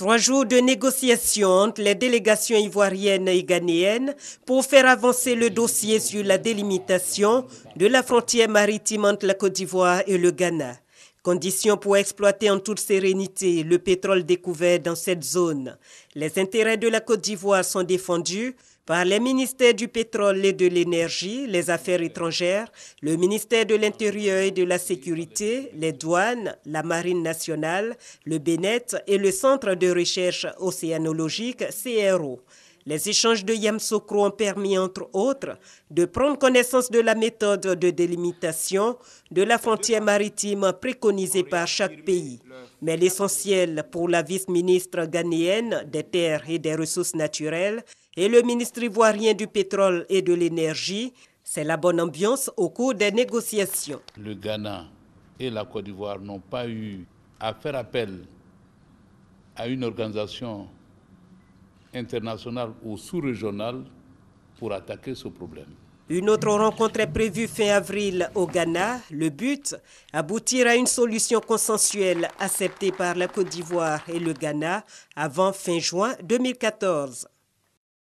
Trois jours de négociations entre les délégations ivoiriennes et ghanéennes pour faire avancer le dossier sur la délimitation de la frontière maritime entre la Côte d'Ivoire et le Ghana. Conditions pour exploiter en toute sérénité le pétrole découvert dans cette zone. Les intérêts de la Côte d'Ivoire sont défendus par les ministères du pétrole et de l'énergie, les affaires étrangères, le ministère de l'Intérieur et de la Sécurité, les douanes, la Marine nationale, le BENET et le Centre de recherche océanologique CRO. Les échanges de Yamsokro ont permis, entre autres, de prendre connaissance de la méthode de délimitation de la frontière maritime préconisée par chaque pays. Mais l'essentiel pour la vice-ministre ghanéenne des Terres et des Ressources naturelles et le ministre ivoirien du Pétrole et de l'Énergie, c'est la bonne ambiance au cours des négociations. Le Ghana et la Côte d'Ivoire n'ont pas eu à faire appel à une organisation international ou sous régional pour attaquer ce problème. Une autre rencontre est prévue fin avril au Ghana. Le but, aboutir à une solution consensuelle acceptée par la Côte d'Ivoire et le Ghana avant fin juin 2014.